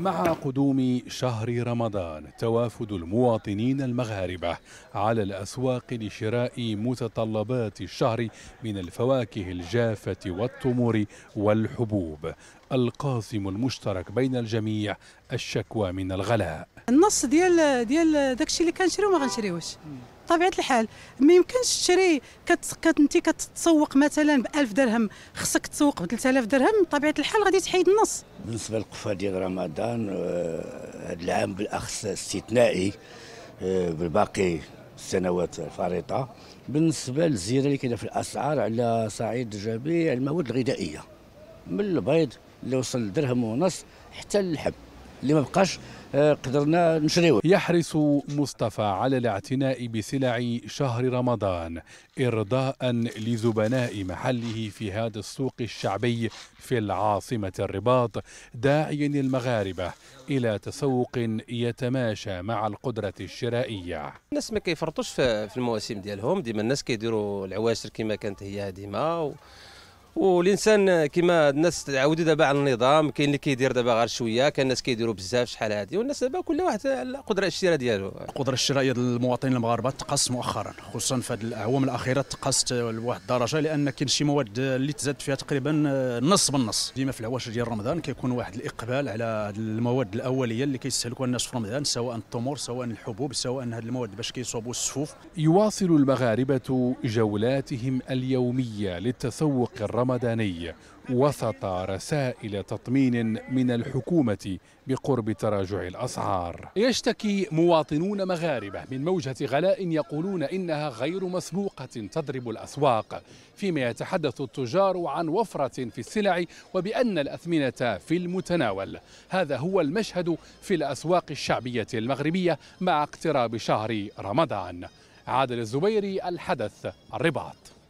مع قدوم شهر رمضان توافد المواطنين المغاربة على الأسواق لشراء متطلبات الشهر من الفواكه الجافة والتمور والحبوب القاسم المشترك بين الجميع الشكوى من الغلاء النص ديال ديال داكشي اللي كنشريو ما غنشريوش بطبيعه الحال ما يمكنش تشري كت... انت كتتسوق مثلا ب 1000 درهم خصك تسوق ب 3000 درهم بطبيعه الحال غادي تحيد النص بالنسبه للقفه ديال رمضان هذا آه، العام بالاخص استثنائي آه، بالباقي السنوات الفريطه بالنسبه للزياده اللي كاينه في الاسعار على صعيد جميع المواد الغذائيه من البيض اللي وصل درهم ونص حتى اللحم اللي ما بقاش آه، قدرنا نشريوه يحرص مصطفى على الاعتناء بسلع شهر رمضان إرضاء لزبناء محله في هذا السوق الشعبي في العاصمة الرباط داعيا المغاربة إلى تسوق يتماشى مع القدرة الشرائية الناس ما كيفرطوش في المواسم ديالهم ديما الناس كيديروا العواشر كما كانت هي ديما و... والانسان كما الناس تعاودوا دابا على النظام كاين اللي كيدير دابا غير شويه كاين الناس كيديروا بزاف شحال هذه والناس دابا كل واحد على القدره الشراء ديالو القدره الشرائيه ديال المواطنين المغاربه تقص مؤخرا خصوصا في هذه الاعوام الاخيره تقصت لواحد الدرجه لان كاين شي مواد اللي تزاد فيها تقريبا نص بالنص ديما في العواشر ديال رمضان كيكون واحد الاقبال على المواد الاوليه اللي كيستهلكوها الناس في رمضان سواء التمور سواء الحبوب سواء هذه المواد باش كيصوبوا السفوف يواصل المغاربه جولاتهم اليوميه للتسوق الرمضاني رمضاني وسط رسائل تطمين من الحكومة بقرب تراجع الأسعار يشتكي مواطنون مغاربة من موجة غلاء يقولون إنها غير مسبوقة تضرب الأسواق فيما يتحدث التجار عن وفرة في السلع وبأن الأثمنة في المتناول هذا هو المشهد في الأسواق الشعبية المغربية مع اقتراب شهر رمضان عادل الزبيري الحدث الرباط